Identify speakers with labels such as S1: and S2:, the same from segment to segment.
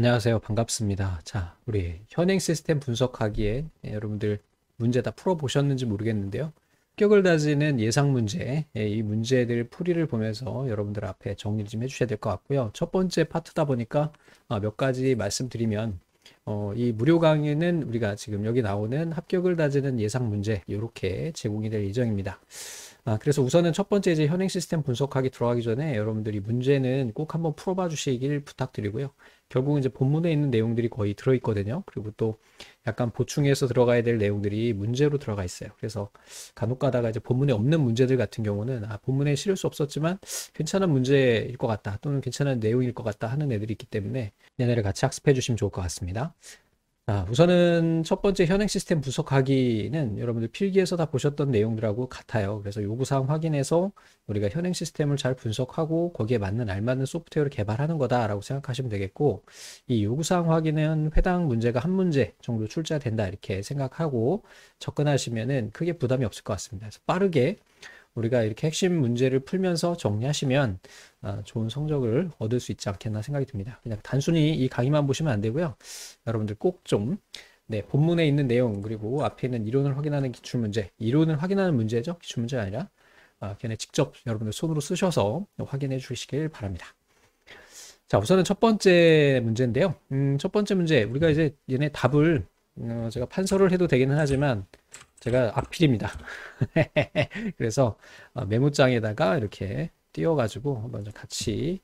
S1: 안녕하세요. 반갑습니다. 자, 우리 현행 시스템 분석하기에 여러분들 문제 다 풀어보셨는지 모르겠는데요. 합격을 다지는 예상 문제, 예, 이 문제들 풀이를 보면서 여러분들 앞에 정리를 좀 해주셔야 될 것 같고요. 첫 번째 파트다 보니까 어, 몇 가지 말씀드리면 어, 이 무료 강의는 우리가 지금 여기 나오는 합격을 다지는 예상 문제 이렇게 제공이 될 예정입니다. 아, 그래서 우선은 첫 번째 이제 현행 시스템 분석하기 들어가기 전에 여러분들이 문제는 꼭 한번 풀어봐 주시길 부탁드리고요. 결국 이제 본문에 있는 내용들이 거의 들어있거든요. 그리고 또 약간 보충해서 들어가야 될 내용들이 문제로 들어가 있어요. 그래서 간혹 가다가 이제 본문에 없는 문제들 같은 경우는 아, 본문에 실을 수 없었지만 괜찮은 문제일 것 같다 또는 괜찮은 내용일 것 같다 하는 애들이 있기 때문에 얘네를 같이 학습해 주시면 좋을 것 같습니다. 아, 우선은 첫 번째 현행 시스템 분석하기는 여러분들 필기에서 다 보셨던 내용들하고 같아요. 그래서 요구사항 확인해서 우리가 현행 시스템을 잘 분석하고 거기에 맞는 알맞는 소프트웨어를 개발하는 거다라고 생각하시면 되겠고 이 요구사항 확인은 해당 문제가 한 문제 정도 출제된다 이렇게 생각하고 접근하시면은 크게 부담이 없을 것 같습니다. 그래서 빠르게 우리가 이렇게 핵심 문제를 풀면서 정리하시면 아, 좋은 성적을 얻을 수 있지 않겠나 생각이 듭니다. 그냥 단순히 이 강의만 보시면 안 되고요. 여러분들 꼭 좀 네, 본문에 있는 내용 그리고 앞에 있는 이론을 확인하는 기출 문제, 이론을 확인하는 문제죠. 기출 문제 아니라 아, 걔네 직접 여러분들 손으로 쓰셔서 확인해 주시길 바랍니다. 자, 우선은 첫 번째 문제인데요. 음, 첫 번째 문제 우리가 이제 얘네 답을 어, 제가 판서를 해도 되기는 하지만 제가 악필입니다. 그래서 어, 메모장에다가 이렇게 띄워가지고 한번 같이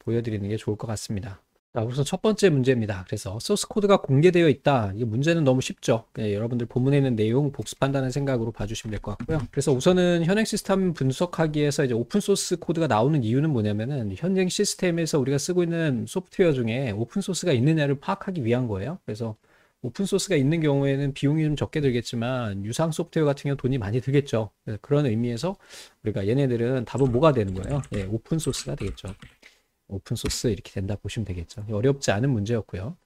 S1: 보여드리는 게 좋을 것 같습니다. 자, 우선 첫 번째 문제입니다. 그래서 소스 코드가 공개되어 있다. 이 문제는 너무 쉽죠. 네, 여러분들 본문에 있는 내용 복습한다는 생각으로 봐주시면 될 것 같고요. 그래서 우선은 현행 시스템 분석하기에서 이제 오픈 소스 코드가 나오는 이유는 뭐냐면은 현행 시스템에서 우리가 쓰고 있는 소프트웨어 중에 오픈 소스가 있느냐를 파악하기 위한 거예요. 그래서 오픈소스가 있는 경우에는 비용이 좀 적게 들겠지만 유상 소프트웨어 같은 경우 돈이 많이 들겠죠. 그런 의미에서 우리가 얘네들은 답은 뭐가 되는 거예요? 예, 오픈소스가 되겠죠. 오픈소스 이렇게 된다 보시면 되겠죠. 어렵지 않은 문제였고요.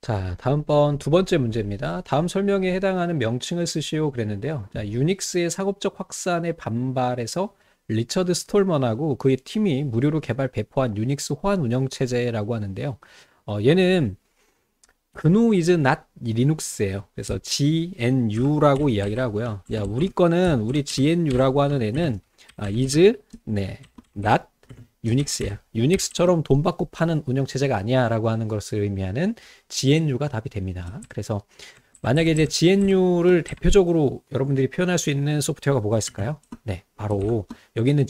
S1: 자, 다음번 두 번째 문제입니다. 다음 설명에 해당하는 명칭을 쓰시오 그랬는데요. 자, 유닉스의 사업적 확산에 반발해서 리처드 스톨먼하고 그의 팀이 무료로 개발 배포한 유닉스 호환 운영체제라고 하는데요. 어, 얘는 GNU is not 리눅스예요. 그래서 GNU라고 이야기를 하고요. 야, 우리 거는 우리 GNU라고 하는 애는 아, is 네, not 유닉스야. 유닉스처럼 돈 받고 파는 운영체제가 아니야 라고 하는 것을 의미하는 GNU가 답이 됩니다. 그래서 만약에 이제 GNU를 대표적으로 여러분들이 표현할 수 있는 소프트웨어가 뭐가 있을까요? 네, 바로 여기 있는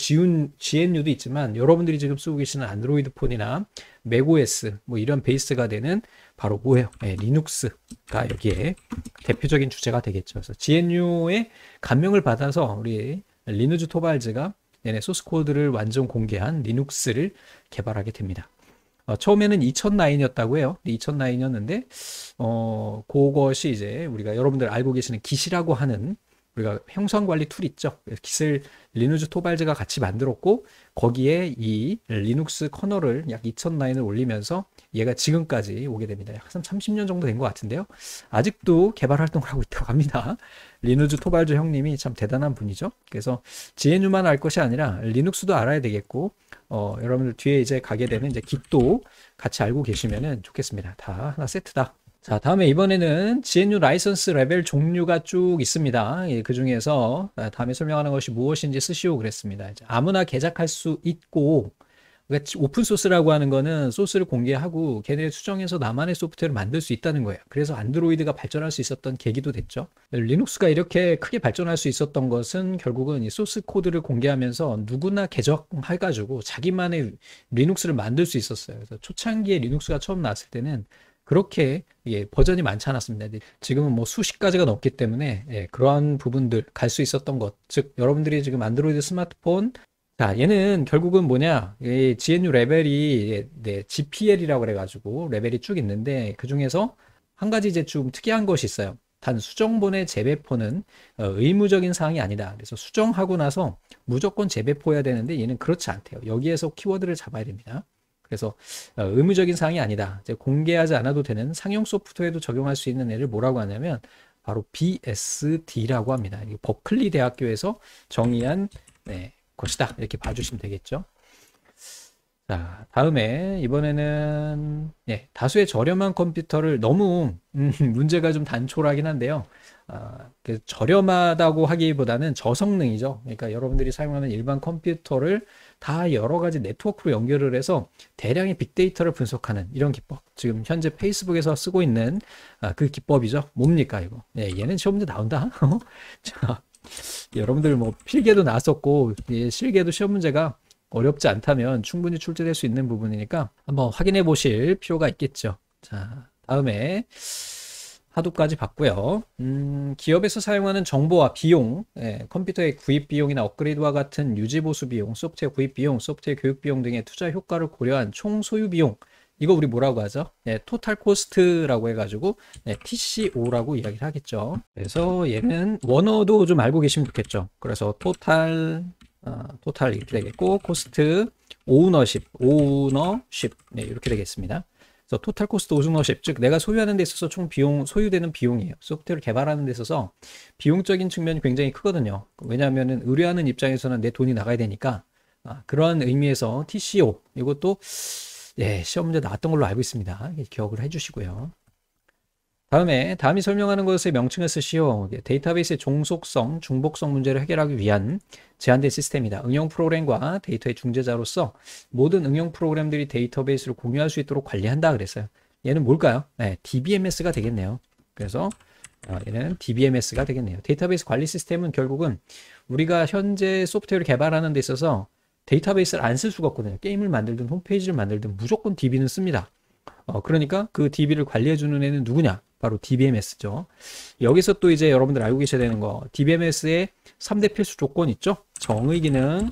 S1: GNU도 있지만 여러분들이 지금 쓰고 계시는 안드로이드 폰이나 맥OS 뭐 이런 베이스가 되는 바로 뭐예요? 네, 예, 리눅스가 여기에 대표적인 주제가 되겠죠. 그래서 GNU의 감명을 받아서 우리 리누즈 토발즈가 얘네 소스 코드를 완전 공개한 리눅스를 개발하게 됩니다. 어, 처음에는 2009이었다고 해요. 2009이었는데 어, 그것이 이제 우리가 여러분들 알고 계시는 기시라고 하는 우리가 형성 관리 툴 있죠. 깃을 리누즈 토발즈가 같이 만들었고 거기에 이 리눅스 커널을 약 2천 라인을 올리면서 얘가 지금까지 오게 됩니다. 약 30년 정도 된 것 같은데요. 아직도 개발 활동을 하고 있다고 합니다. 리누즈 토발즈 형님이 참 대단한 분이죠. 그래서 GNU만 알 것이 아니라 리눅스도 알아야 되겠고 어, 여러분들 뒤에 이제 가게 되는 이제 깃도 같이 알고 계시면 좋겠습니다. 다 하나 세트다. 자, 다음에 이번에는 GNU 라이선스 레벨 종류가 쭉 있습니다. 예, 그 중에서 아, 다음에 설명하는 것이 무엇인지 쓰시오 그랬습니다. 아무나 개작할수 있고, 그러니까 오픈소스라고 하는 거는 소스를 공개하고 걔네 수정해서 나만의 소프트웨어를 만들 수 있다는 거예요. 그래서 안드로이드가 발전할 수 있었던 계기도 됐죠. 리눅스가 이렇게 크게 발전할 수 있었던 것은 결국은 이 소스 코드를 공개하면서 누구나 개정해가지고 자기만의 리눅스를 만들 수 있었어요. 그래서 초창기에 리눅스가 처음 나왔을 때는 그렇게 예, 버전이 많지 않았습니다. 지금은 뭐 수십 가지가 넘기 때문에 예, 그러한 부분들 갈 수 있었던 것, 즉 여러분들이 지금 안드로이드 스마트폰 자, 얘는 결국은 뭐냐? 예, GNU 레벨이 예, 네, GPL이라고 그래가지고 레벨이 쭉 있는데 그 중에서 한 가지 이제 좀 특이한 것이 있어요. 단 수정본의 재배포는 어, 의무적인 사항이 아니다. 그래서 수정하고 나서 무조건 재배포해야 되는데 얘는 그렇지 않대요. 여기에서 키워드를 잡아야 됩니다. 그래서 어, 의무적인 사항이 아니다. 공개하지 않아도 되는 상용 소프트웨어도 에 적용할 수 있는 애를 뭐라고 하냐면 바로 BSD라고 합니다. 버클리 대학교에서 정의한 네, 것이다. 이렇게 봐주시면 되겠죠. 자, 다음에 이번에는 네, 다수의 저렴한 컴퓨터를 너무 음, 문제가 좀 단촐하긴 한데요. 아, 그 저렴하다고 하기보다는 저성능이죠. 그러니까 여러분들이 사용하는 일반 컴퓨터를 다 여러 가지 네트워크로 연결을 해서 대량의 빅데이터를 분석하는 이런 기법. 지금 현재 페이스북에서 쓰고 있는 아, 그 기법이죠. 뭡니까 이거? 예, 얘는 시험문제 나온다. 어? 자, 여러분들 뭐 필기도 나왔었고 예, 실기도 시험 문제가 어렵지 않다면 충분히 출제될 수 있는 부분이니까 한번 확인해 보실 필요가 있겠죠. 자, 다음에 하도까지 봤고요. 음, 기업에서 사용하는 정보와 비용, 예, 컴퓨터의 구입 비용이나 업그레이드와 같은 유지 보수 비용, 소프트웨어 구입 비용, 소프트웨어 교육 비용 등의 투자 효과를 고려한 총 소유 비용. 이거 우리 뭐라고 하죠? 예, 토탈 코스트라고 해가지고 예, 네, TCO라고 이야기를 하겠죠. 그래서 얘는 원어도 좀 알고 계시면 좋겠죠. 그래서 토탈 어, 토탈 이렇게 되겠고 코스트 오너십, 오너십 네, 이렇게 되겠습니다. 그래서 토탈 코스트 오너십 즉 내가 소유하는 데 있어서 총 비용 소유되는 비용이에요. 소프트웨어를 개발하는 데 있어서 비용적인 측면이 굉장히 크거든요. 왜냐하면은 의뢰하는 입장에서는 내 돈이 나가야 되니까 아, 그러한 의미에서 TCO e 이것도 예, 시험 문제 나왔던 걸로 알고 있습니다. 기억을 해주시고요. 다음에 다음이 설명하는 것을 명칭을 쓰시오. 데이터베이스의 종속성, 중복성 문제를 해결하기 위한 제한된 시스템이다. 응용 프로그램과 데이터의 중재자로서 모든 응용 프로그램들이 데이터베이스를 공유할 수 있도록 관리한다 그랬어요. 얘는 뭘까요? 네, DBMS가 되겠네요. 그래서 어, 얘는 DBMS가 되겠네요. 데이터베이스 관리 시스템은 결국은 우리가 현재 소프트웨어를 개발하는 데 있어서 데이터베이스를 안 쓸 수가 없거든요. 게임을 만들든 홈페이지를 만들든 무조건 DB는 씁니다. 어, 그러니까 그 DB를 관리해주는 애는 누구냐? 바로 DBMS죠. 여기서 또 이제 여러분들 알고 계셔야 되는 거 DBMS의 3대 필수 조건 있죠. 정의 기능,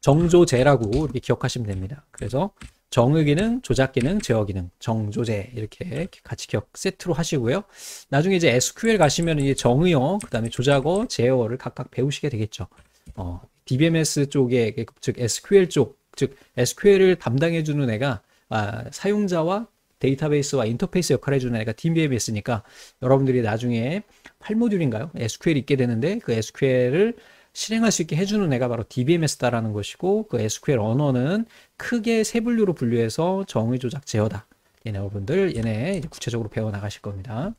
S1: 정조제라고 이렇게 기억하시면 됩니다. 그래서 정의 기능, 조작 기능, 제어 기능, 정조제 이렇게 같이 기억 세트로 하시고요. 나중에 이제 SQL 가시면 이제 정의어, 그다음에 조작어, 제어를 각각 배우시게 되겠죠. 어, DBMS 쪽에 그, 즉 SQL 쪽, 즉 SQL을 담당해 주는 애가 아, 사용자와 데이터베이스와 인터페이스 역할을 해주는 애가 DBMS니까 여러분들이 나중에 8모듈인가요? SQL이 있게 되는데 그 SQL을 실행할 수 있게 해주는 애가 바로 DBMS다라는 것이고 그 SQL 언어는 크게 세 분류로 분류해서 정의 조작 제어다. 얘네 예, 여러분들 얘네 이제 구체적으로 배워 나가실 겁니다.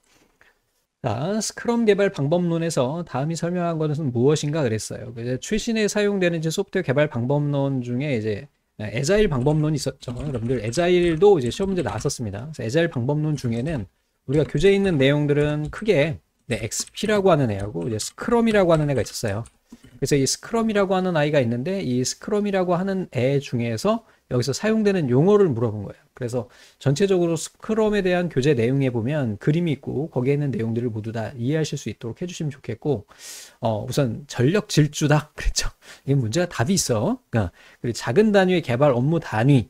S1: 자, 스크럼 개발 방법론에서 다음이 설명한 것은 무엇인가 그랬어요. 그 이제 최신에 사용되는 이제 소프트웨어 개발 방법론 중에 이제 네, 에자일 방법론이 있었죠. 여러분들 에자일도 이제 시험 문제 나왔었습니다. 에자일 방법론 중에는 우리가 교재에 있는 내용들은 크게 네, XP라고 하는 애하고 이제 스크럼이라고 하는 애가 있었어요. 그래서 이 스크럼이라고 하는 아이가 있는데 이 스크럼이라고 하는 애 중에서 여기서 사용되는 용어를 물어본 거예요. 그래서 전체적으로 스크롬에 대한 교재 내용에 보면 그림이 있고 거기에 있는 내용들을 모두 다 이해하실 수 있도록 해주시면 좋겠고 어 우선 전력 질주다 그랬죠 이게 문제가 답이 있어 그러니까 그리고 작은 단위의 개발 업무 단위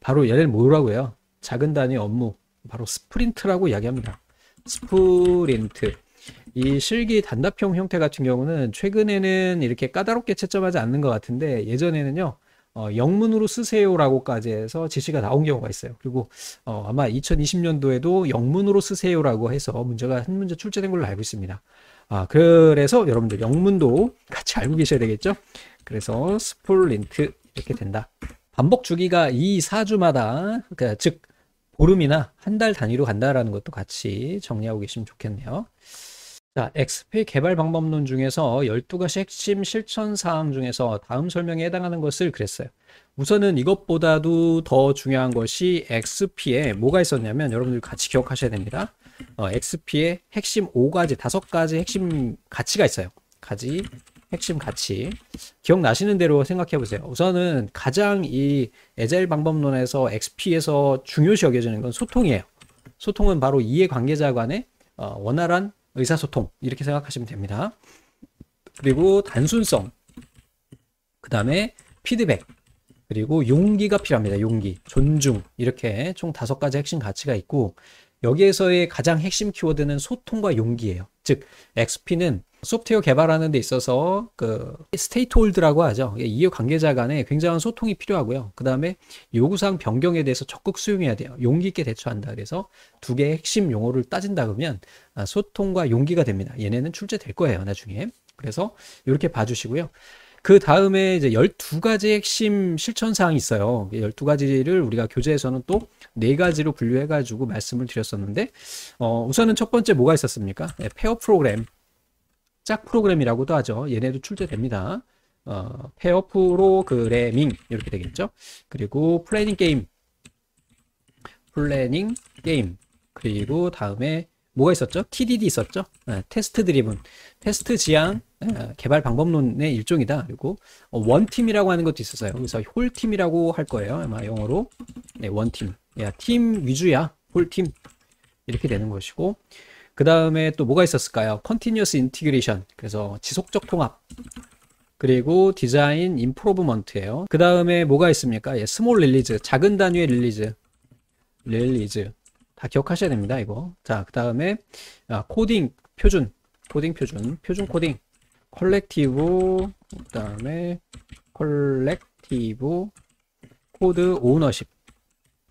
S1: 바로 얘를 뭐라고 해요 작은 단위 업무 바로 스프린트라고 이야기합니다 스프린트 이 실기 단답형 형태 같은 경우는 최근에는 이렇게 까다롭게 채점하지 않는 것 같은데 예전에는요 어, 영문으로 쓰세요라고까지 해서 지시가 나온 경우가 있어요. 그리고 어, 아마 2020년도에도 영문으로 쓰세요라고 해서 문제가 한 문제 출제된 걸로 알고 있습니다. 아, 그래서 여러분들 영문도 같이 알고 계셔야 되겠죠? 그래서 스폴린트 이렇게 된다. 반복 주기가 이 4주마다 그러니까 즉 보름이나 한 달 단위로 간다라는 것도 같이 정리하고 계시면 좋겠네요. 자, XP 개발 방법론 중에서 12가지 핵심 실천 사항 중에서 다음 설명에 해당하는 것을 그랬어요. 우선은 이것보다도 더 중요한 것이 XP에 뭐가 있었냐면 여러분들 같이 기억하셔야 됩니다. 어, x p 에 핵심 5가지, 5가지 핵심 가치가 있어요. 가지, 핵심 가치. 기억나시는 대로 생각해 보세요. 우선은 가장 이에젤 방법론에서 XP에서 중요시 여겨지는 건 소통이에요. 소통은 바로 이해관계자 간의 어, 원활한 의사소통 이렇게 생각하시면 됩니다. 그리고 단순성, 그 다음에 피드백, 그리고 용기가 필요합니다. 용기, 존중 이렇게 총 다섯 가지 핵심 가치가 있고 여기에서의 가장 핵심 키워드는 소통과 용기예요. 즉 XP는 소프트웨어 개발하는 데 있어서 그 스테이트홀드라고 하죠. 이해 관계자 간에 굉장한 소통이 필요하고요. 그 다음에 요구사항 변경에 대해서 적극 수용해야 돼요. 용기 있게 대처한다. 그래서 두 개의 핵심 용어를 따진다 그러면 아, 소통과 용기가 됩니다. 얘네는 출제될 거예요. 나중에. 그래서 이렇게 봐주시고요. 그 다음에 이제 12가지 핵심 실천사항이 있어요. 12가지를 우리가 교재에서는 또4가지로 분류해가지고 말씀을 드렸었는데, 어, 우선은 첫 번째 뭐가 있었습니까? 네, 페어 프로그램. 짝 프로그램이라고도 하죠. 얘네도 출제됩니다. 어, 페어 프로그래밍 이렇게 되겠죠. 그리고 플래닝 게임, 플래닝 게임 그리고 다음에 뭐가 있었죠? TDD 있었죠? 네, 테스트 드리븐, 테스트 지향 네, 개발 방법론의 일종이다. 그리고 어, 원팀이라고 하는 것도 있었어요. 그래서 홀팀이라고 할 거예요. 아마 영어로 네, 원팀, 야팀 위주야, 홀팀 이렇게 되는 것이고 그 다음에 또 뭐가 있었을까요? 컨티뉴어스 인티그레이션 그래서 지속적 통합 그리고 디자인 인프로브먼트예요. 그 다음에 뭐가 있습니까? 예, 스몰 릴리즈 작은 단위의 릴리즈 릴리즈 다 기억하셔야 됩니다 이거 자그 다음에 아, 코딩 표준 코딩 표준 표준 코딩 컬렉티브 그 다음에 컬렉티브 코드 오너십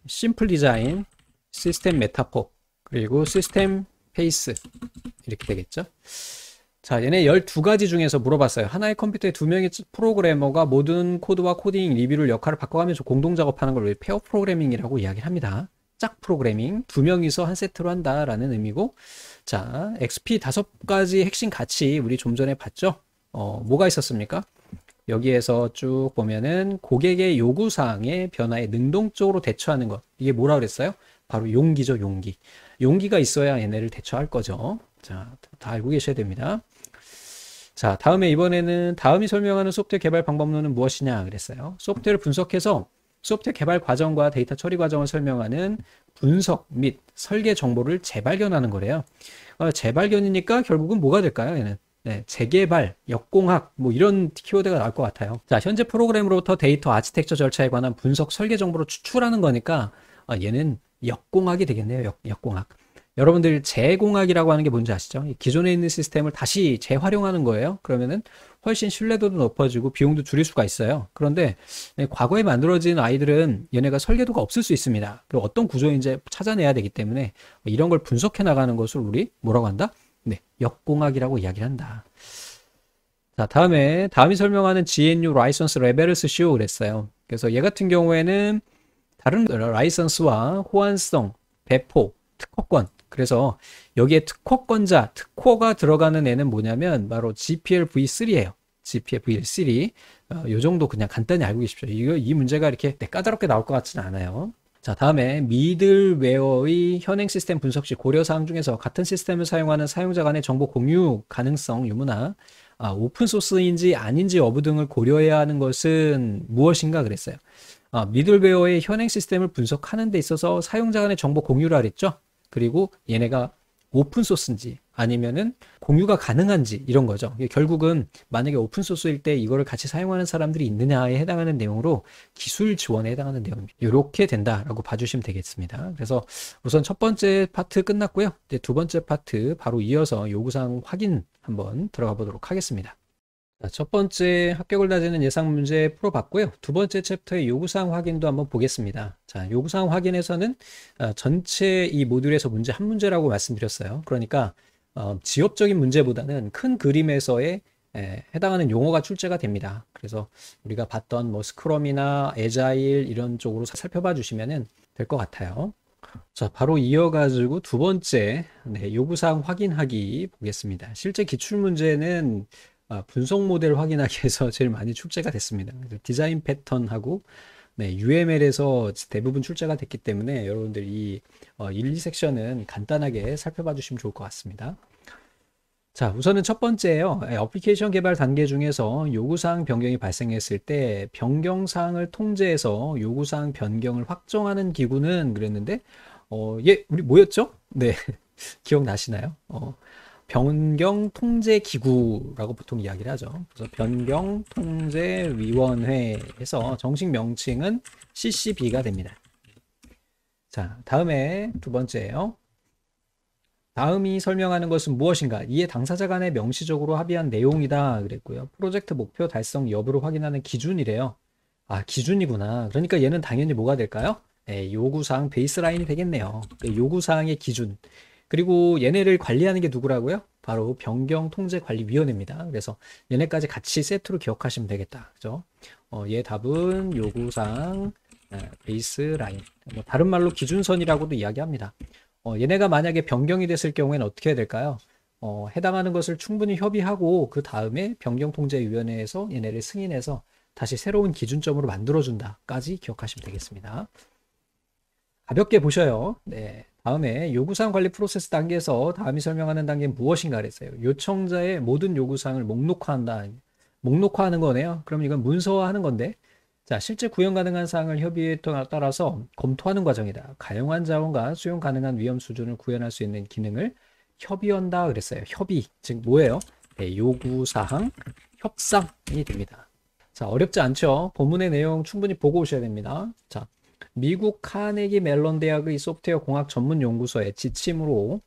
S1: 심플 디자인 시스템 메타포 그리고 시스템 페이스 이렇게 되겠죠. 자, 얘네 12가지 중에서 물어봤어요. 하나의 컴퓨터에 두 명의 프로그래머가 모든 코드와 코딩 리뷰를 역할을 바꿔가면서 공동 작업하는 걸 페어 프로그래밍이라고 이야기를 합니다. 짝 프로그래밍, 두 명이서 한 세트로 한다라는 의미고, 자, XP 다섯 가지 핵심 가치 우리 좀 전에 봤죠? 어, 뭐가 있었습니까? 여기에서 쭉 보면은 고객의 요구사항의 변화에 능동적으로 대처하는 것. 이게 뭐라 그랬어요? 바로 용기죠, 용기. 용기가 있어야 얘네를 대처할 거죠. 자, 다 알고 계셔야 됩니다. 자, 다음에 이번에는 다음이 설명하는 소프트웨어 개발 방법론은 무엇이냐 그랬어요. 소프트웨어를 분석해서 소프트웨어 개발 과정과 데이터 처리 과정을 설명하는 분석 및 설계 정보를 재발견하는 거래요. 어, 재발견이니까 결국은 뭐가 될까요? 얘는 네, 재개발, 역공학 뭐 이런 키워드가 나올 것 같아요. 자, 현재 프로그램으로부터 데이터 아키텍처 절차에 관한 분석 설계 정보를 추출하는 거니까 어, 얘는 역공학이 되겠네요. 역, 역공학. 여러분들 재공학이라고 하는 게 뭔지 아시죠? 기존에 있는 시스템을 다시 재활용하는 거예요. 그러면은 훨씬 신뢰도도 높아지고 비용도 줄일 수가 있어요. 그런데 네, 과거에 만들어진 아이들은 얘네가 설계도가 없을 수 있습니다. 그리고 어떤 구조인지 찾아내야 되기 때문에 뭐 이런 걸 분석해 나가는 것을 우리 뭐라고 한다? 네, 역공학이라고 이야기를 한다. 자, 다음에 다음이 설명하는 GNU 라이선스 레벨을 쓰시오 그랬어요. 그래서 얘 같은 경우에는 다른 어, 라이선스와 호환성, 배포, 특허권 그래서 여기에 특허권자, 특허가 들어가는 애는 뭐냐면 바로 GPL-V3예요. GPL-V3 어, 정도 그냥 간단히 알고 계십시오. 이이 문제가 이렇게 네, 까다롭게 나올 것 같지는 않아요. 자 다음에 미들웨어의 현행 시스템 분석 시 고려사항 중에서 같은 시스템을 사용하는 사용자 간의 정보 공유 가능성 유무나 아, 오픈소스인지 아닌지 여부 등을 고려해야 하는 것은 무엇인가 그랬어요. 아, 미들웨어의 현행 시스템을 분석하는 데 있어서 사용자 간의 정보 공유를 하랬죠. 그리고 얘네가 오픈소스인지 아니면은 공유가 가능한지 이런 거죠. 결국은 만약에 오픈소스일 때 이거를 같이 사용하는 사람들이 있느냐에 해당하는 내용으로 기술 지원에 해당하는 내용입니다. 이렇게 된다라고 봐주시면 되겠습니다. 그래서 우선 첫 번째 파트 끝났고요. 이제 두 번째 파트 바로 이어서 요구사항 확인 한번 들어가 보도록 하겠습니다. 아, 첫 번째 합격을 다지는 예상 문제 풀어봤고요. 두 번째 챕터의 요구사항 확인도 한번 보겠습니다. 자, 요구사항 확인에서는 아, 전체 이 모듈에서 문제 한 문제라고 말씀드렸어요. 그러니까 어, 지역적인 문제보다는 큰 그림에서의 에, 해당하는 용어가 출제가 됩니다. 그래서 우리가 봤던 뭐 스크럼이나 에자일 이런 쪽으로 살펴봐 주시면 될 것 같아요. 자, 바로 이어가지고 두 번째 네, 요구사항 확인하기 보겠습니다. 실제 기출문제는 아, 분석 모델 확인하기 위해서 제일 많이 출제가 됐습니다. 디자인 패턴하고 네, UML에서 대부분 출제가 됐기 때문에 여러분들 이 1, 어, 2섹션은 간단하게 살펴봐 주시면 좋을 것 같습니다. 자, 우선은 첫 번째예요. 예, 어플리케이션 개발 단계 중에서 요구사항 변경이 발생했을 때 변경사항을 통제해서 요구사항 변경을 확정하는 기구는 그랬는데 어, 예, 우리 뭐였죠? 네, 기억나시나요? 어, 변경 통제 기구라고 보통 이야기를 하죠. 그래서 변경 통제 위원회에서 정식 명칭은 CCB가 됩니다. 자, 다음에 두 번째예요. 다음이 설명하는 것은 무엇인가? 이에 당사자 간에 명시적으로 합의한 내용이다 그랬고요. 프로젝트 목표 달성 여부를 확인하는 기준이래요. 아, 기준이구나. 그러니까 얘는 당연히 뭐가 될까요? 네, 요구사항 베이스라인이 되겠네요. 그 요구사항의 기준. 그리고 얘네를 관리하는 게 누구라고요? 바로 변경통제관리위원회입니다. 그래서 얘네까지 같이 세트로 기억하시면 되겠다. 그죠? 어, 얘 답은 요구사항 네, 베이스라인 뭐 다른 말로 기준선이라고도 이야기합니다. 어, 얘네가 만약에 변경이 됐을 경우에는 어떻게 해야 될까요? 어, 해당하는 것을 충분히 협의하고 그 다음에 변경통제위원회에서 얘네를 승인해서 다시 새로운 기준점으로 만들어준다까지 기억하시면 되겠습니다. 가볍게 보셔요. 네. 다음에 요구사항 관리 프로세스 단계에서 다음이 설명하는 단계는 무엇인가 그랬어요. 요청자의 모든 요구사항을 목록화한다. 목록화하는 거네요. 그럼 이건 문서화하는 건데 자 실제 구현 가능한 사항을 협의에 따라서 검토하는 과정이다. 가용한 자원과 수용 가능한 위험 수준을 구현할 수 있는 기능을 협의한다 그랬어요. 협의 즉 뭐예요? 네, 요구사항 협상이 됩니다. 자 어렵지 않죠? 본문의 내용 충분히 보고 오셔야 됩니다. 자 미국 카네기 멜론 대학의 소프트웨어 공학 전문 연구소의 지침으로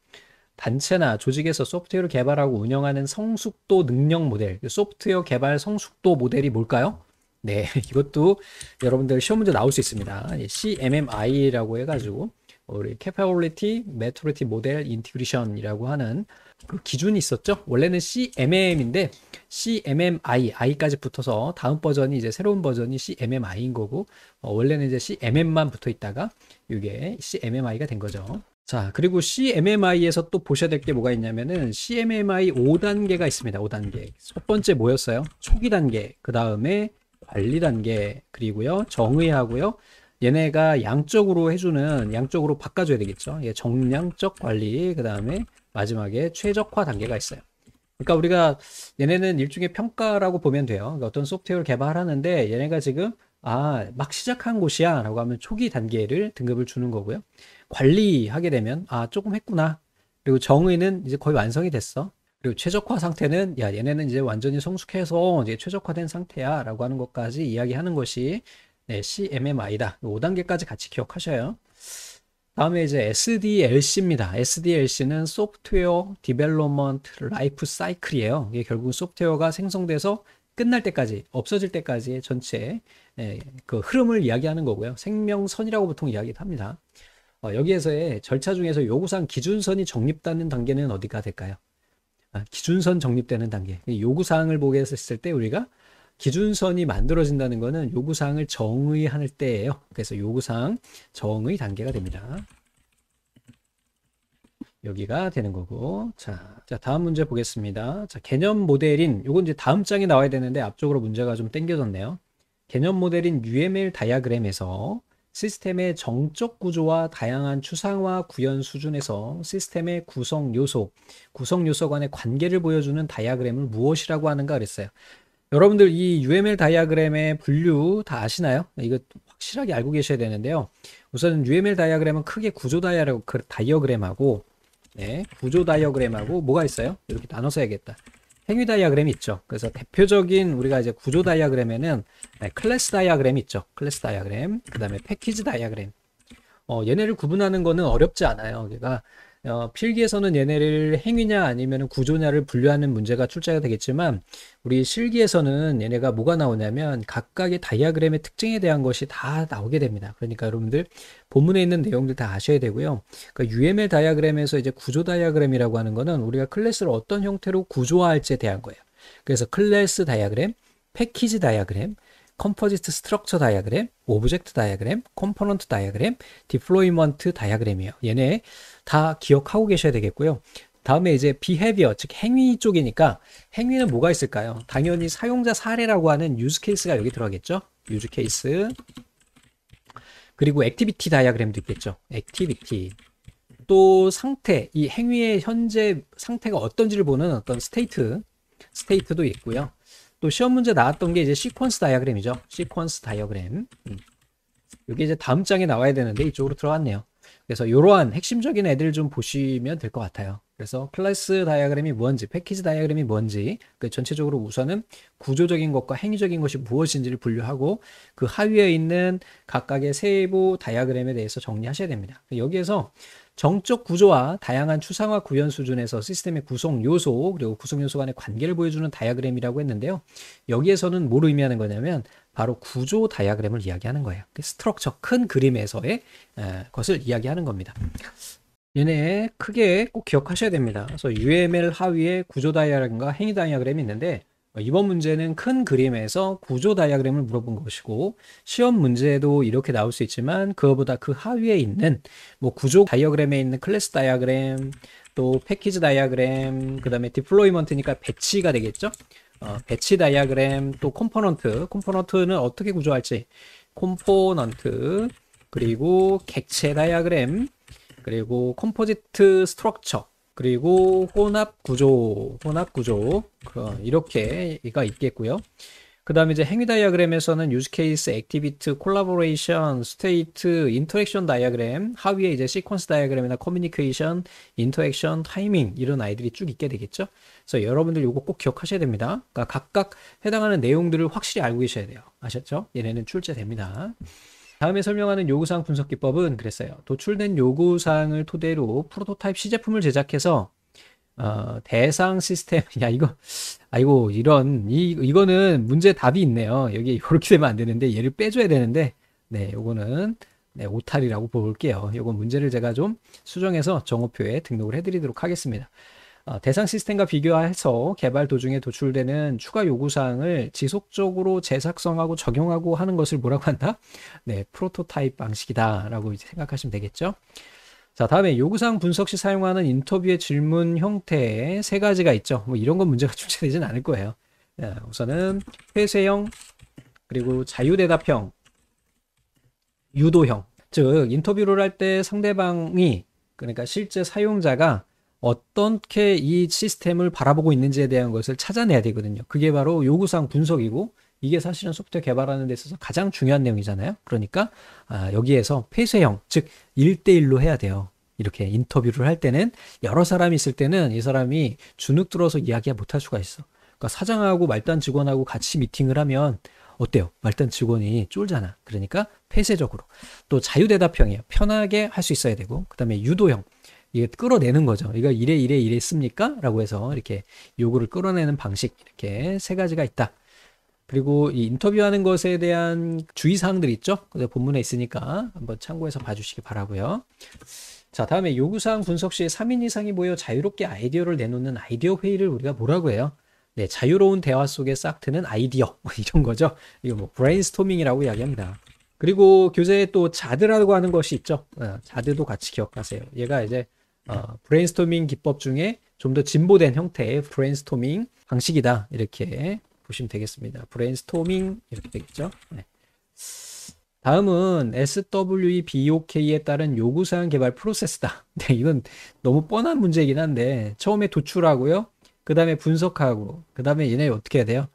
S1: 단체나 조직에서 소프트웨어를 개발하고 운영하는 성숙도 능력 모델, 소프트웨어 개발 성숙도 모델이 뭘까요? 네, 이것도 여러분들 시험 문제 나올 수 있습니다. CMMI라고 해가지고 우리 캐파 p 리티 i 트로 t y maturity 이라고 하는 그 기준이 있었죠. 원래는 CMM인데 CMMI, I까지 붙어서 다음 버전이 이제 새로운 버전이 CMMI인 거고 어, 원래는 이제 CMM만 붙어 있다가 이게 CMMI가 된 거죠. 자, 그리고 CMMI에서 또 보셔야 될 게 뭐가 있냐면은 CMMI 5단계가 있습니다. 5단계. 첫 번째 뭐였어요? 초기 단계. 그 다음에 관리 단계. 그리고요. 정의하고요. 얘네가 양적으로 해주는 양적으로 바꿔줘야 되겠죠. 예, 정량적 관리 그 다음에 마지막에 최적화 단계가 있어요. 그러니까 우리가 얘네는 일종의 평가라고 보면 돼요. 그러니까 어떤 소프트웨어를 개발하는데 얘네가 지금 아, 막 시작한 곳이야 라고 하면 초기 단계를 등급을 주는 거고요. 관리하게 되면 아, 조금 했구나. 그리고 정의는 이제 거의 완성이 됐어. 그리고 최적화 상태는 야, 얘네는 이제 완전히 성숙해서 이제 최적화된 상태야 라고 하는 것까지 이야기하는 것이 네, CMMI다. 5단계까지 같이 기억하셔요. 다음에 이제 SDLC입니다. SDLC는 소프트웨어 디벨로먼트 라이프 사이클이에요. 이게 결국 소프트웨어가 생성돼서 끝날 때까지 없어질 때까지의 전체 예, 그 흐름을 이야기하는 거고요. 생명선이라고 보통 이야기합니다. 어, 여기에서의 절차 중에서 요구사항 기준선이 정립되는 단계는 어디가 될까요? 아, 기준선 정립되는 단계. 요구사항을 보게 했을 때 우리가 기준선이 만들어진다는 것은 요구사항을 정의할 때예요. 그래서 요구사항 정의 단계가 됩니다. 여기가 되는 거고 자, 자 다음 문제 보겠습니다. 자 개념 모델인 요건 이제 다음 장에 나와야 되는데 앞쪽으로 문제가 좀 땡겨졌네요. 개념 모델인 UML 다이아그램에서 시스템의 정적 구조와 다양한 추상화 구현 수준에서 시스템의 구성 요소, 구성 요소 간의 관계를 보여주는 다이아그램을 무엇이라고 하는가 그랬어요. 여러분들 이 UML 다이아그램의 분류 다 아시나요? 네, 이거 확실하게 알고 계셔야 되는데요. 우선 UML 다이아그램은 크게 구조 다이아그어그램하고 네, 구조 다이어그램하고 뭐가 있어요? 이렇게 나눠서 해야겠다. 행위 다이아그램이 있죠. 그래서 대표적인 우리가 이제 구조 다이아그램에는 네, 클래스 다이아그램이 있죠. 클래스 다이아그램, 그 다음에 패키지 다이아그램. 어, 얘네를 구분하는 거는 어렵지 않아요. 그러니까 어, 필기에서는 얘네를 행위냐 아니면 구조냐를 분류하는 문제가 출제가 되겠지만 우리 실기에서는 얘네가 뭐가 나오냐면 각각의 다이아그램의 특징에 대한 것이 다 나오게 됩니다. 그러니까 여러분들 본문에 있는 내용들 다 아셔야 되고요. 그러니까 UML 다이아그램에서 이제 구조 다이아그램이라고 하는 거는 우리가 클래스를 어떤 형태로 구조화할지에 대한 거예요. 그래서 클래스 다이아그램, 패키지 다이아그램, 컴포지트 스트럭처 다이아그램, 오브젝트 다이아그램, 컴포넌트 다이아그램, 디플로이먼트 다이아그램이에요. 얘네 다 기억하고 계셔야 되겠고요. 다음에 이제 비 e 비어즉 행위 쪽이니까 행위는 뭐가 있을까요? 당연히 사용자 사례라고 하는 유즈 케이스가 여기 들어가겠죠. 유즈 케이스 그리고 액티비티 다이아그램도 있겠죠. 액티비티 또 상태 이 행위의 현재 상태가 어떤지를 보는 어떤 스테이트 스테이트도 있고요. 또 시험 문제 나왔던 게 이제 시퀀스 다이어그램이죠. 시퀀스 다이어그램. 음. 이게 이제 다음 장에 나와야 되는데 이쪽으로 들어왔네요. 그래서 이러한 핵심적인 애들 좀 보시면 될 것 같아요. 그래서 클래스 다이어그램이 뭔지, 패키지 다이어그램이 뭔지, 그 전체적으로 우선은 구조적인 것과 행위적인 것이 무엇인지를 분류하고 그 하위에 있는 각각의 세부 다이어그램에 대해서 정리하셔야 됩니다. 여기에서 정적 구조와 다양한 추상화 구현 수준에서 시스템의 구성 요소 그리고 구성 요소 간의 관계를 보여주는 다이어그램이라고 했는데요. 여기에서는 뭘 의미하는 거냐면 바로 구조 다이어그램을 이야기하는 거예요. 그 스트럭처 큰 그림에서의 것을 이야기하는 겁니다. 얘네 크게 꼭 기억하셔야 됩니다. 그래서 UML 하위에 구조 다이어그램과 행위 다이어그램이 있는데 이번 문제는 큰 그림에서 구조 다이아그램을 물어본 것이고 시험 문제도 에 이렇게 나올 수 있지만 그거보다 그 하위에 있는 뭐 구조 다이아그램에 있는 클래스 다이아그램 또 패키지 다이아그램 그 다음에 디플로이먼트니까 배치가 되겠죠 어, 배치 다이아그램 또 컴포넌트 컴포넌트는 어떻게 구조할지 컴포넌트 그리고 객체 다이아그램 그리고 컴포지트 스트럭처 그리고 혼합 구조, 혼합 구조 이렇게가 있겠고요. 그 다음에 이제 행위 다이어그램에서는 유즈 케이스, 액티비트, 콜라보레이션, 스테이트, 인터랙션 다이어그램 하위에 이제 s e q 다이어그램이나 커뮤니케이션, 인터랙션, 타이밍 이런 아이들이 쭉 있게 되겠죠. 그래서 여러분들 이거 꼭 기억하셔야 됩니다. 그러니까 각각 해당하는 내용들을 확실히 알고 계셔야 돼요. 아셨죠? 얘네는 출제됩니다. 다음에 설명하는 요구사항 분석 기법은 그랬어요. 도출된 요구사항을 토대로 프로토타입 시제품을 제작해서 어, 대상 시스템 야 이거 아이고 이런 이 이거는 문제 답이 있네요. 여기 이렇게 되면 안 되는데 얘를 빼줘야 되는데 네 요거는 네, 오탈이라고 볼게요. 요건 문제를 제가 좀 수정해서 정오표에 등록을 해드리도록 하겠습니다. 어, 대상 시스템과 비교해서 개발 도중에 도출되는 추가 요구사항을 지속적으로 재작성하고 적용하고 하는 것을 뭐라고 한다? 네, 프로토타입 방식이다라고 이제 생각하시면 되겠죠. 자, 다음에 요구사항 분석 시 사용하는 인터뷰의 질문 형태에 세 가지가 있죠. 뭐 이런 건 문제가 출제되진 않을 거예요. 우선은 폐쇄형 그리고 자유대답형, 유도형. 즉, 인터뷰를 할 때 상대방이, 그러니까 실제 사용자가 어떻게 이 시스템을 바라보고 있는지에 대한 것을 찾아내야 되거든요. 그게 바로 요구사항 분석이고 이게 사실은 소프트웨어 개발하는 데 있어서 가장 중요한 내용이잖아요. 그러니까 아, 여기에서 폐쇄형, 즉 1대1로 해야 돼요. 이렇게 인터뷰를 할 때는 여러 사람이 있을 때는 이 사람이 주눅 들어서 이야기 못할 수가 있어. 그러니까 사장하고 말단 직원하고 같이 미팅을 하면 어때요? 말단 직원이 쫄잖아. 그러니까 폐쇄적으로. 또 자유대답형이에요. 편하게 할 수 있어야 되고. 그 다음에 유도형. 이게 끌어내는 거죠. 이거 이래 이래 이래 있습니까? 라고 해서 이렇게 요구를 끌어내는 방식 이렇게 세 가지가 있다. 그리고 이 인터뷰하는 것에 대한 주의사항들 있죠? 그래서 본문에 있으니까 한번 참고해서 봐주시기 바라고요. 자, 다음에 요구사항 분석 시에 3인 이상이 모여 자유롭게 아이디어를 내놓는 아이디어 회의를 우리가 뭐라고 해요? 네, 자유로운 대화 속에 싹 트는 아이디어 뭐 이런 거죠. 이거 뭐 브레인스토밍이라고 이야기합니다. 그리고 교재에 또 자드라고 하는 것이 있죠. 어, 자드도 같이 기억하세요. 얘가 이제 어, 브레인스토밍 기법 중에 좀 더 진보된 형태의 브레인스토밍 방식이다 이렇게 보시면 되겠습니다. 브레인스토밍 이렇게 되겠죠. 네. 다음은 SWEBOK에 따른 요구사항 개발 프로세스다. 네, 이건 너무 뻔한 문제이긴 한데 처음에 도출하고요. 그 다음에 분석하고 그 다음에 얘네 어떻게 해야 돼요?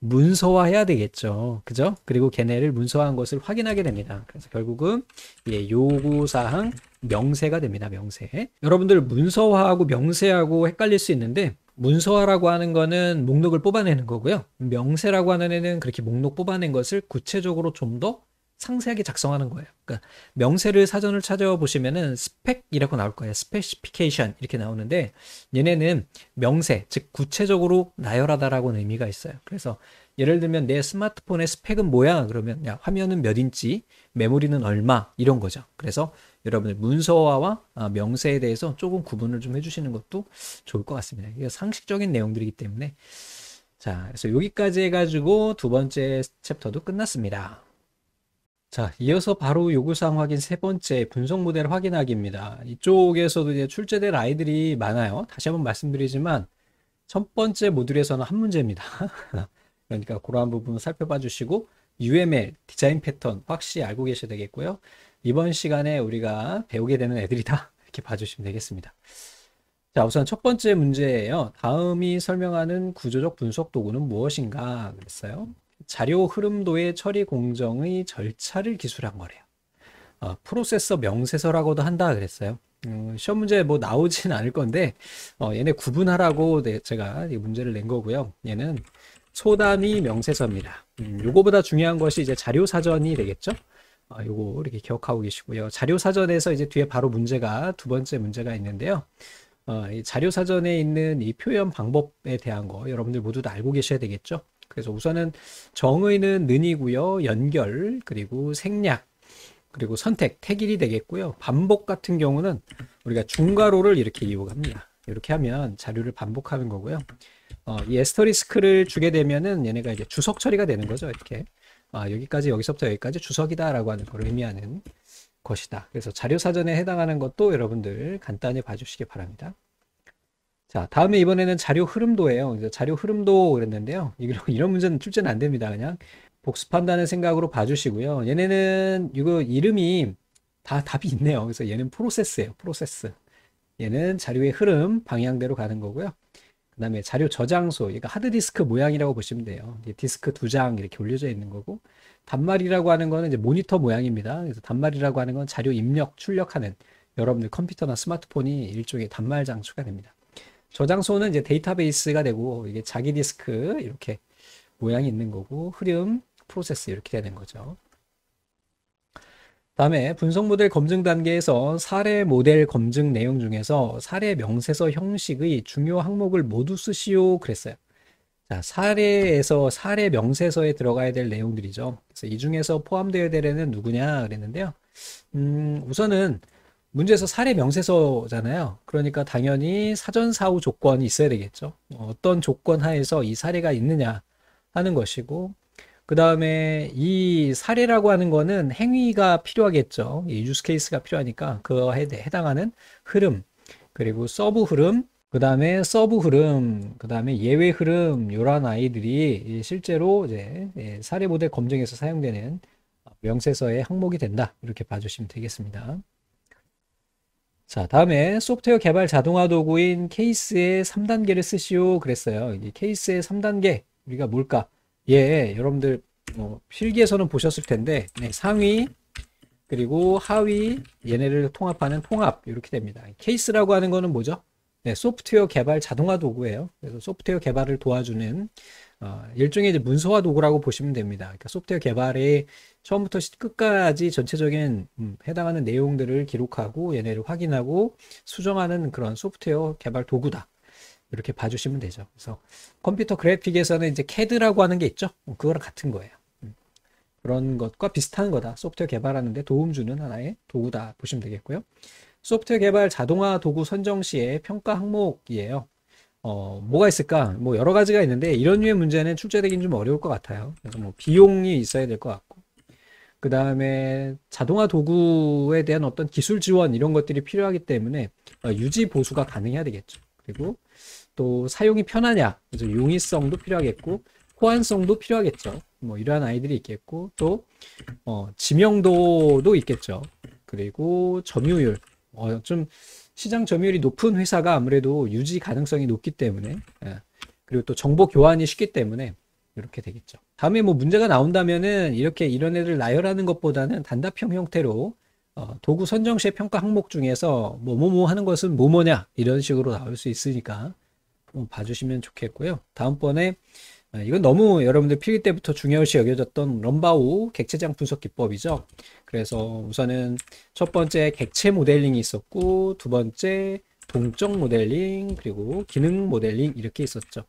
S1: 문서화해야 되겠죠. 그죠? 그리고 걔네를 문서화한 것을 확인하게 됩니다. 그래서 결국은 예, 요구사항 명세가 됩니다. 명세. 여러분들 문서화하고 명세하고 헷갈릴 수 있는데 문서화라고 하는 거는 목록을 뽑아내는 거고요. 명세라고 하는 애는 그렇게 목록 뽑아낸 것을 구체적으로 좀 더 상세하게 작성하는 거예요. 그러니까 명세를 사전을 찾아보시면은 스펙이라고 나올 거예요. 스페시피케이션 이렇게 나오는데 얘네는 명세 즉 구체적으로 나열하다라고 는 의미가 있어요. 그래서 예를 들면 내 스마트폰의 스펙은 뭐야? 그러면 야 화면은 몇 인치, 메모리는 얼마 이런 거죠. 그래서 여러분의 문서화와 아, 명세에 대해서 조금 구분을 좀 해주시는 것도 좋을 것 같습니다. 이게 상식적인 내용들이기 때문에 자, 그래서 여기까지 해가지고 두 번째 챕터도 끝났습니다. 자, 이어서 바로 요구사항 확인 세 번째 분석 모델 확인하기입니다. 이쪽에서도 이제 출제될 아이들이 많아요. 다시 한번 말씀드리지만 첫 번째 모듈에서는 한 문제입니다. 그러니까 그러한 부분 살펴봐 주시고 UML 디자인 패턴 확실히 알고 계셔야 되겠고요. 이번 시간에 우리가 배우게 되는 애들이다. 이렇게 봐주시면 되겠습니다. 자, 우선 첫 번째 문제예요. 다음이 설명하는 구조적 분석 도구는 무엇인가 그랬어요. 자료 흐름도의 처리 공정의 절차를 기술한 거래요. 어, 프로세서 명세서라고도 한다 그랬어요. 음, 시험 문제 뭐 나오진 않을 건데 어, 얘네 구분하라고 네, 제가 이 문제를 낸 거고요. 얘는 소단위 명세서입니다. 음, 요거보다 중요한 것이 이제 자료 사전이 되겠죠. 어, 요거 이렇게 기억하고 계시고요. 자료 사전에서 이제 뒤에 바로 문제가 두 번째 문제가 있는데요. 어, 자료 사전에 있는 이 표현 방법에 대한 거 여러분들 모두 다 알고 계셔야 되겠죠. 그래서 우선은 정의는 는이고요. 연결 그리고 생략 그리고 선택 태길이 되겠고요. 반복 같은 경우는 우리가 중괄호를 이렇게 이용합니다. 이렇게 하면 자료를 반복하는 거고요. 어, 이 에스터리스크를 주게 되면은 얘네가 이제 주석 처리가 되는 거죠. 이렇게 아, 여기까지 여기서부터 여기까지 주석이다라고 하는 걸 의미하는 것이다. 그래서 자료 사전에 해당하는 것도 여러분들 간단히 봐주시기 바랍니다. 자, 다음에 이번에는 자료 흐름도예요. 자료 흐름도 그랬는데요. 이런 문제는 출제는 안 됩니다. 그냥 복습한다는 생각으로 봐주시고요. 얘네는 이거 이름이 다 답이 있네요. 그래서 얘는 프로세스예요. 프로세스. 얘는 자료의 흐름 방향대로 가는 거고요. 그 다음에 자료 저장소, 그러니까 하드디스크 모양이라고 보시면 돼요. 디스크 두 장 이렇게 올려져 있는 거고, 단말이라고 하는 거는 이제 모니터 모양입니다. 그래서 단말이라고 하는 건 자료 입력, 출력하는 여러분들 컴퓨터나 스마트폰이 일종의 단말 장치가 됩니다. 저장소는 이제 데이터베이스가 되고, 이게 자기 디스크 이렇게 모양이 있는 거고, 흐름, 프로세스 이렇게 되는 거죠. 다음에 분석 모델 검증 단계에서 사례 모델 검증 내용 중에서 사례 명세서 형식의 중요 항목을 모두 쓰시오 그랬어요. 자, 사례에서 사례 명세서에 들어가야 될 내용들이죠. 그래서 이 중에서 포함되어야 될 애는 누구냐 그랬는데요. 음, 우선은 문제에서 사례 명세서잖아요. 그러니까 당연히 사전 사후 조건이 있어야 되겠죠. 어떤 조건 하에서 이 사례가 있느냐 하는 것이고 그 다음에 이 사례라고 하는 거는 행위가 필요하겠죠. 이 유스 케이스가 필요하니까 그에 해당하는 흐름, 그리고 서브 흐름, 그 다음에 서브 흐름, 그 다음에 예외 흐름, 요런 아이들이 실제로 이제 예, 사례 모델 검증에서 사용되는 명세서의 항목이 된다. 이렇게 봐주시면 되겠습니다. 자, 다음에 소프트웨어 개발 자동화 도구인 케이스의 3단계를 쓰시오 그랬어요. 이 케이스의 3단계, 우리가 뭘까? 예, 여러분들 뭐 필기에서는 보셨을 텐데 네, 상위 그리고 하위 얘네를 통합하는 통합 이렇게 됩니다. 케이스라고 하는 거는 뭐죠? 네, 소프트웨어 개발 자동화 도구예요. 그래서 소프트웨어 개발을 도와주는 어, 일종의 이제 문서화 도구라고 보시면 됩니다. 그러니까 소프트웨어 개발에 처음부터 끝까지 전체적인 음, 해당하는 내용들을 기록하고 얘네를 확인하고 수정하는 그런 소프트웨어 개발 도구다. 이렇게 봐주시면 되죠. 그래서 컴퓨터 그래픽에서는 이제 CAD라고 하는 게 있죠. 뭐 그거랑 같은 거예요. 음. 그런 것과 비슷한 거다. 소프트웨어 개발하는데 도움 주는 하나의 도구다 보시면 되겠고요. 소프트웨어 개발 자동화 도구 선정 시의 평가 항목이에요. 어, 뭐가 있을까? 뭐 여러 가지가 있는데 이런 류의 문제는 출제되긴 좀 어려울 것 같아요. 그래서 뭐 비용이 있어야 될 것 같고. 그 다음에 자동화 도구에 대한 어떤 기술 지원 이런 것들이 필요하기 때문에 어, 유지 보수가 가능해야 되겠죠. 그리고 또 사용이 편하냐 그래서 용이성도 필요하겠고 호환성도 필요하겠죠 뭐 이러한 아이들이 있겠고 또 어, 지명도도 있겠죠 그리고 점유율 어, 좀 시장 점유율이 높은 회사가 아무래도 유지 가능성이 높기 때문에 예. 그리고 또 정보 교환이 쉽기 때문에 이렇게 되겠죠 다음에 뭐 문제가 나온다면은 이렇게 이런 애들 나열하는 것보다는 단답형 형태로 어, 도구 선정시의 평가 항목 중에서 뭐뭐뭐 하는 것은 뭐뭐냐 이런 식으로 나올 수 있으니까 음, 봐주시면 좋겠고요. 다음번에 아, 이건 너무 여러분들 필기 때부터 중요시 여겨졌던 럼바우 객체장 분석 기법이죠. 그래서 우선은 첫 번째 객체 모델링이 있었고 두 번째 동적 모델링 그리고 기능 모델링 이렇게 있었죠.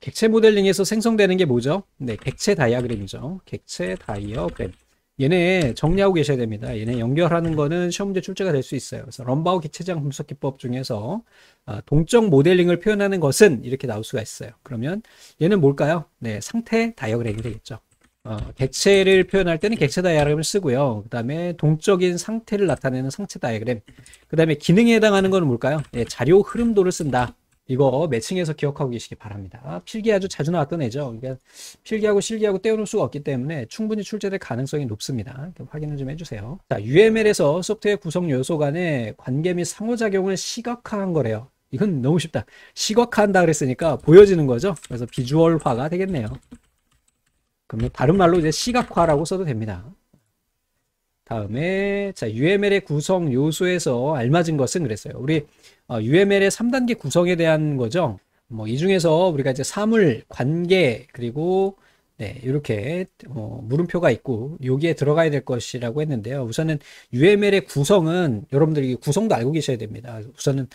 S1: 객체 모델링에서 생성되는 게 뭐죠? 네, 객체 다이아그램이죠. 객체 다이어그램. 얘네 정리하고 계셔야 됩니다. 얘네 연결하는 거는 시험 문제 출제가 될 수 있어요. 그래서 럼바우 기체장 분석 기법 중에서 아, 동적 모델링을 표현하는 것은 이렇게 나올 수가 있어요. 그러면 얘는 뭘까요? 네, 상태 다이어그램이 되겠죠. 어, 객체를 표현할 때는 객체 다이어그램을 쓰고요. 그 다음에 동적인 상태를 나타내는 상체 다이어그램. 그 다음에 기능에 해당하는 거는 뭘까요? 네, 자료 흐름도를 쓴다. 이거 매칭해서 기억하고 계시기 바랍니다. 필기 아주 자주 나왔던 애죠. 그러니까 필기하고 실기하고 떼어놓을 수가 없기 때문에 충분히 출제될 가능성이 높습니다. 확인을 좀 해주세요. 자, UML에서 소프트웨어 구성 요소 간의 관계 및 상호작용을 시각화한 거래요. 이건 너무 쉽다. 시각화한다 그랬으니까 보여지는 거죠. 그래서 비주얼화가 되겠네요. 그럼 뭐 다른 말로 이제 시각화라고 써도 됩니다. 다음에 자 UML의 구성 요소에서 알맞은 것은 그랬어요. 우리 UML의 어, 3단계 구성에 대한 거죠. 뭐 이 중에서 우리가 이제 사물, 관계 그리고 네, 이렇게 어, 물음표가 있고 여기에 들어가야 될 것이라고 했는데요. 우선은 UML의 구성은 여러분들이 구성도 알고 계셔야 됩니다. 우선은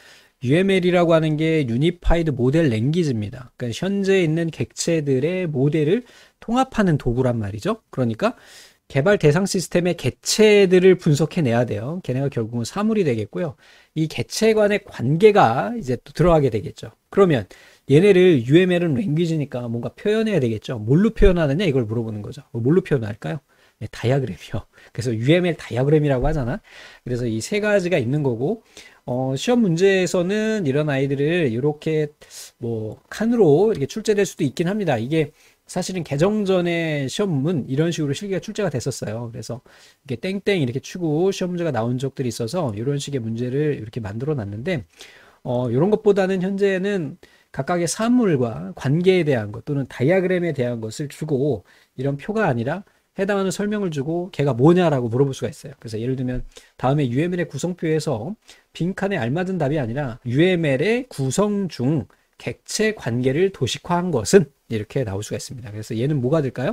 S1: UML이라고 하는 게 유니파이드 모델 랭귀지입니다. 그러니까 현재 있는 객체들의 모델을 통합하는 도구란 말이죠. 그러니까 개발 대상 시스템의 개체들을 분석해내야 돼요. 걔네가 결국은 사물이 되겠고요. 이 개체 간의 관계가 이제 또 들어가게 되겠죠. 그러면 얘네를 UML은 랭귀지니까 뭔가 표현해야 되겠죠. 뭘로 표현하느냐 이걸 물어보는 거죠. 뭐 뭘로 표현할까요? 네, 다이아그램이요. 그래서 UML 다이아그램이라고 하잖아. 그래서 이 세 가지가 있는 거고 어, 시험 문제에서는 이런 아이들을 이렇게 뭐 칸으로 이렇게 출제될 수도 있긴 합니다. 이게 사실은 개정 전에 시험 문 이런 식으로 실기가 출제가 됐었어요. 그래서 이게 땡땡 이렇게 치고 시험 문제가 나온 적들이 있어서 이런 식의 문제를 이렇게 만들어 놨는데 어, 이런 것보다는 현재는 각각의 사물과 관계에 대한 것 또는 다이아그램에 대한 것을 주고 이런 표가 아니라 해당하는 설명을 주고 걔가 뭐냐라고 물어볼 수가 있어요. 그래서 예를 들면 다음에 UML의 구성표에서 빈칸에 알맞은 답이 아니라 UML의 구성 중 객체 관계를 도식화한 것은 이렇게 나올 수가 있습니다. 그래서 얘는 뭐가 될까요?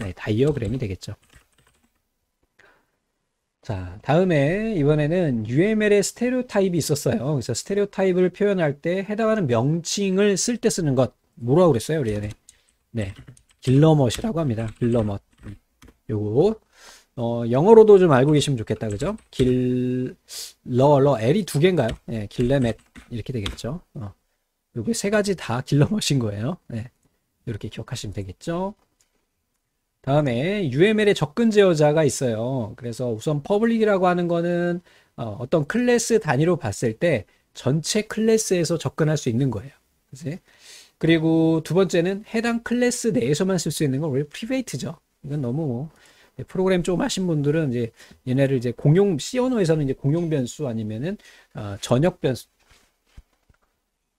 S1: 네, 다이어그램이 되겠죠. 자, 다음에 이번에는 UML의 스테레오 타입이 있었어요. 그래서 스테레오 타입을 표현할 때 해당하는 명칭을 쓸 때 쓰는 것. 뭐라고 그랬어요, 우리 얘네? 네. 길러멋이라고 합니다. 길러멋. 요거. 어, 영어로도 좀 알고 계시면 좋겠다. 그죠? 길, 러, 러, L이 두 개인가요? 예, 네, 길레멧 이렇게 되겠죠. 어. 요게 세 가지 다 길러멋인 거예요. 네. 이렇게 기억하시면 되겠죠. 다음에 UML의 접근 제어자가 있어요. 그래서 우선 퍼블릭이라고 하는 거는 어, 어떤 클래스 단위로 봤을 때 전체 클래스에서 접근할 수 있는 거예요. 그치? 그리고 두 번째는 해당 클래스 내에서만 쓸 수 있는 건 원래 프리베이트죠. 이건 너무 뭐, 네, 프로그램 좀 하신 분들은 이제 얘네를 이제 공용 C 언어에서는 이제 공용 변수 아니면은 어, 전역 변수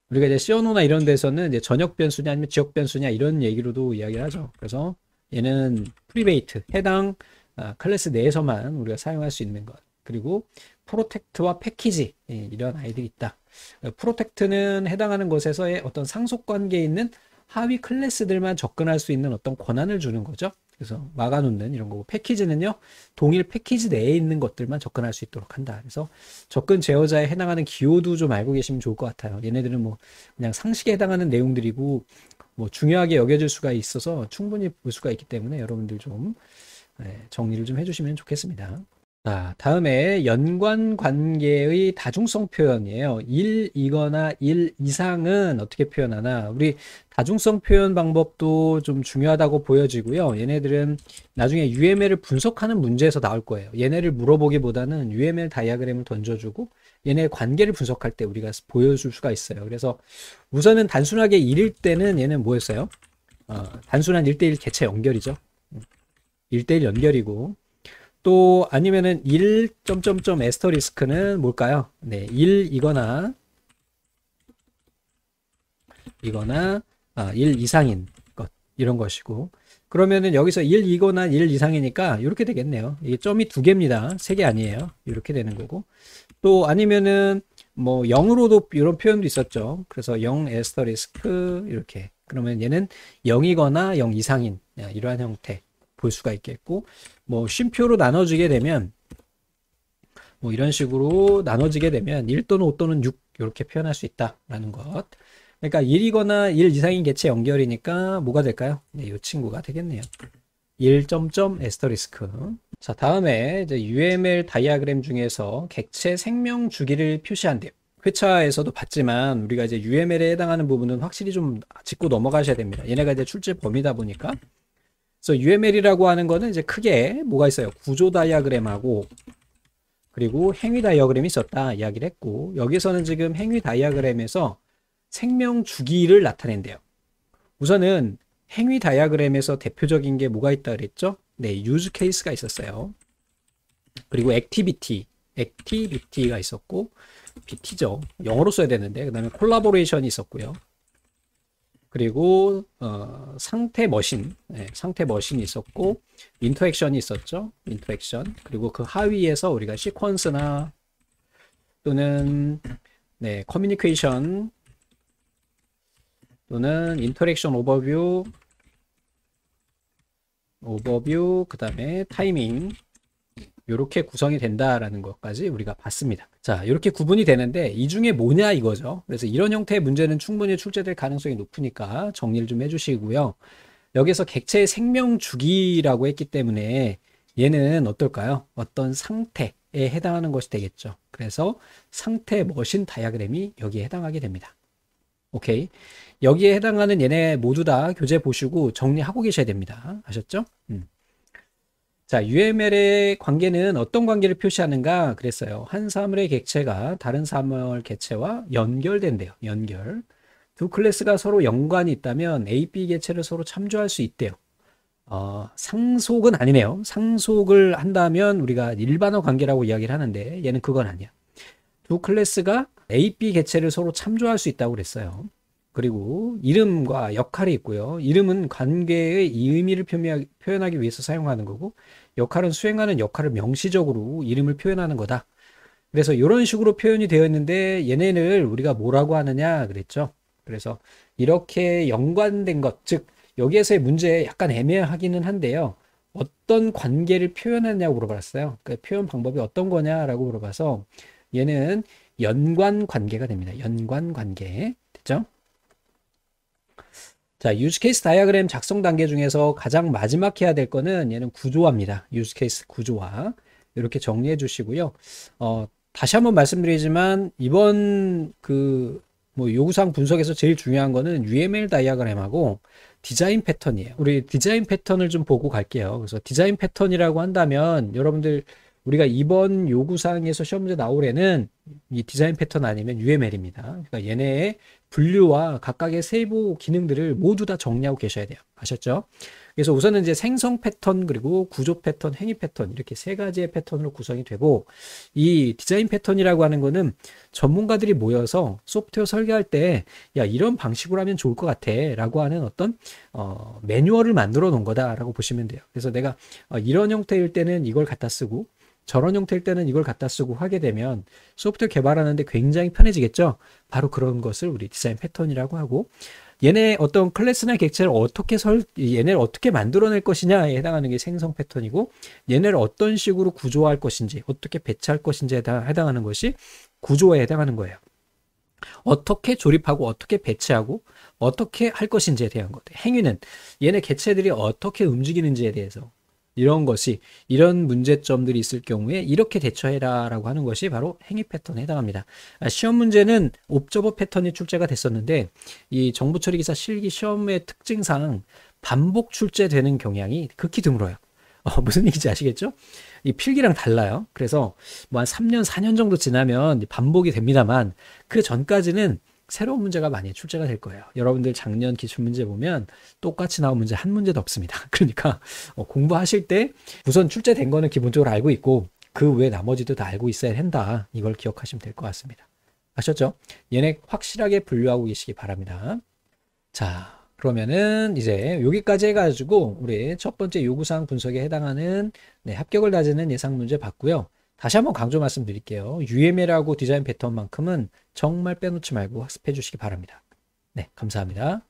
S1: 우리가 이제 시어노나 이런 데서는 이제 전역 변수냐 아니면 지역 변수냐 이런 얘기로도 이야기를 하죠. 그래서 얘는 프리베이트 해당 아, 클래스 내에서만 우리가 사용할 수 있는 것. 그리고 프로텍트와 패키지 예, 이런 아이들이 있다. 그러니까 프로텍트는 해당하는 곳에서의 어떤 상속 관계에 있는 하위 클래스들만 접근할 수 있는 어떤 권한을 주는 거죠. 그래서 막아놓는 이런 거고 패키지는요 동일 패키지 내에 있는 것들만 접근할 수 있도록 한다 그래서 접근 제어자에 해당하는 기호도 좀 알고 계시면 좋을 것 같아요 얘네들은 뭐 그냥 상식에 해당하는 내용들이고 뭐 중요하게 여겨질 수가 있어서 충분히 볼 수가 있기 때문에 여러분들 좀 예, 정리를 좀 해주시면 좋겠습니다 자, 아, 다음에 연관 관계의 다중성 표현이에요. 1이거나 1 이상은 어떻게 표현하나? 우리 다중성 표현 방법도 좀 중요하다고 보여지고요. 얘네들은 나중에 UML을 분석하는 문제에서 나올 거예요. 얘네를 물어보기보다는 UML 다이아그램을 던져주고 얘네 관계를 분석할 때 우리가 보여줄 수가 있어요. 그래서 우선은 단순하게 1일 때는 얘는 뭐였어요? 어, 단순한 1대1 개체 연결이죠. 1대1 연결이고 또 아니면은 1점점 에스터리스크는 뭘까요? 네, 1이거나 이거나 아, 1 이상인 것 이런 것이고 그러면은 여기서 1 이거나 1 이상이니까 이렇게 되겠네요. 이게 점이 두 개입니다. 세 개 아니에요. 이렇게 되는 거고 또 아니면은 뭐 0으로도 이런 표현도 있었죠. 그래서 0 에스터리스크 이렇게 그러면 얘는 0이거나 0 이상인 아, 이러한 형태 볼 수가 있겠고 뭐 쉼표로 나눠지게 되면 뭐 이런 식으로 나눠지게 되면 1 또는 5 또는 6 이렇게 표현할 수 있다라는 것. 그러니까 1이거나 1 이상인 개체 연결이니까 뭐가 될까요? 네, 이 친구가 되겠네요. 1. 에스터리스크. 자, 다음에 이제 UML 다이아그램 중에서 객체 생명 주기를 표시한대요. 회차에서도 봤지만 우리가 이제 UML에 해당하는 부분은 확실히 좀 짚고 넘어가셔야 됩니다. 얘네가 이제 출제 범위다 보니까 그래서 UML이라고 하는 거는 이제 크게 뭐가 있어요? 구조 다이아그램하고 그리고 행위 다이아그램이 있었다 이야기를 했고 여기서는 지금 행위 다이아그램에서 생명 주기를 나타낸대요. 우선은 행위 다이아그램에서 대표적인 게 뭐가 있다 그랬죠? 네, 유즈 케이스가 있었어요. 그리고 액티비티, 액티비티가 있었고 BT죠. 영어로 써야 되는데 그 다음에 콜라보레이션이 있었고요. 그리고 어, 상태 머신, 네, 상태 머신이 있었고 인터랙션이 있었죠. 인터액션 그리고 그 하위에서 우리가 시퀀스나 또는 네 커뮤니케이션 또는 인터랙션 오버뷰 오버뷰 그 다음에 타이밍 이렇게 구성이 된다라는 것까지 우리가 봤습니다. 자, 이렇게 구분이 되는데 이 중에 뭐냐 이거죠. 그래서 이런 형태의 문제는 충분히 출제될 가능성이 높으니까 정리를 좀 해주시고요. 여기서 객체의 생명 주기라고 했기 때문에 얘는 어떨까요? 어떤 상태에 해당하는 것이 되겠죠. 그래서 상태 머신 다이아그램이 여기에 해당하게 됩니다. 오케이. 여기에 해당하는 얘네 모두 다 교재 보시고 정리하고 계셔야 됩니다. 아셨죠? 음. 자, UML의 관계는 어떤 관계를 표시하는가 그랬어요. 한 사물의 객체가 다른 사물 객체와 연결된대요. 연결. 두 클래스가 서로 연관이 있다면 A, B 개체를 서로 참조할 수 있대요. 어, 상속은 아니네요. 상속을 한다면 우리가 일반어 관계라고 이야기를 하는데 얘는 그건 아니야. 두 클래스가 A, B 개체를 서로 참조할 수 있다고 그랬어요. 그리고 이름과 역할이 있고요. 이름은 관계의 의미를 표현하기 위해서 사용하는 거고 역할은 수행하는 역할을 명시적으로 이름을 표현하는 거다. 그래서 이런 식으로 표현이 되어 있는데 얘네를 우리가 뭐라고 하느냐 그랬죠. 그래서 이렇게 연관된 것, 즉 여기에서의 문제 약간 애매하기는 한데요. 어떤 관계를 표현하냐고 물어봤어요. 그 표현 방법이 어떤 거냐라고 물어봐서 얘는 연관 관계가 됩니다. 연관 관계 됐죠? 자, 유즈케이스 다이아그램 작성 단계 중에서 가장 마지막 해야 될 거는 얘는 구조화입니다. 유즈케이스 구조화. 이렇게 정리해 주시고요. 어, 다시 한번 말씀드리지만 이번 그 뭐 요구사항 분석에서 제일 중요한 거는 UML 다이아그램하고 디자인 패턴이에요. 우리 디자인 패턴을 좀 보고 갈게요. 그래서 디자인 패턴이라고 한다면 여러분들 우리가 이번 요구사항에서 시험 문제 나올래는이 디자인 패턴 아니면 UML입니다. 그러니까 얘네의 분류와 각각의 세부 기능들을 모두 다 정리하고 계셔야 돼요. 아셨죠? 그래서 우선은 이제 생성 패턴 그리고 구조 패턴, 행위 패턴 이렇게 세 가지의 패턴으로 구성이 되고 이 디자인 패턴이라고 하는 거는 전문가들이 모여서 소프트웨어 설계할 때 야 이런 방식으로 하면 좋을 것 같아라고 하는 어떤 어, 매뉴얼을 만들어 놓은 거다라고 보시면 돼요. 그래서 내가 어, 이런 형태일 때는 이걸 갖다 쓰고 저런 형태일 때는 이걸 갖다 쓰고 하게 되면 소프트웨어 개발하는데 굉장히 편해지겠죠. 바로 그런 것을 우리 디자인 패턴이라고 하고 얘네 어떤 클래스나 객체를 어떻게 설 얘네를 어떻게 만들어낼 것이냐에 해당하는 게 생성 패턴이고 얘네를 어떤 식으로 구조화할 것인지 어떻게 배치할 것인지에 해당하는 것이 구조에 해당하는 거예요. 어떻게 조립하고 어떻게 배치하고 어떻게 할 것인지에 대한 것. 행위는 얘네 개체들이 어떻게 움직이는지에 대해서 이런 것이 이런 문제점들이 있을 경우에 이렇게 대처해라라고 하는 것이 바로 행위 패턴에 해당합니다. 아, 시험 문제는 옵저버 패턴이 출제가 됐었는데 이 정부 처리 기사 실기 시험의 특징상 반복 출제되는 경향이 극히 드물어요. 어, 무슨 얘기인지 아시겠죠? 이 필기랑 달라요. 그래서 뭐 한 3년, 4년 정도 지나면 반복이 됩니다만 그 전까지는 새로운 문제가 많이 출제가 될 거예요. 여러분들 작년 기출문제 보면 똑같이 나온 문제 한 문제도 없습니다. 그러니까 어, 공부하실 때 우선 출제된 거는 기본적으로 알고 있고 그 외 나머지도 다 알고 있어야 한다. 이걸 기억하시면 될 것 같습니다. 아셨죠? 얘네 확실하게 분류하고 계시기 바랍니다. 자, 그러면은 이제 여기까지 해가지고 우리 첫 번째 요구사항 분석에 해당하는 네, 합격을 다지는 예상 문제 봤고요. 다시 한번 강조 말씀드릴게요. UML하고 디자인 패턴만큼은 정말 빼놓지 말고 학습해 주시기 바랍니다. 네, 감사합니다.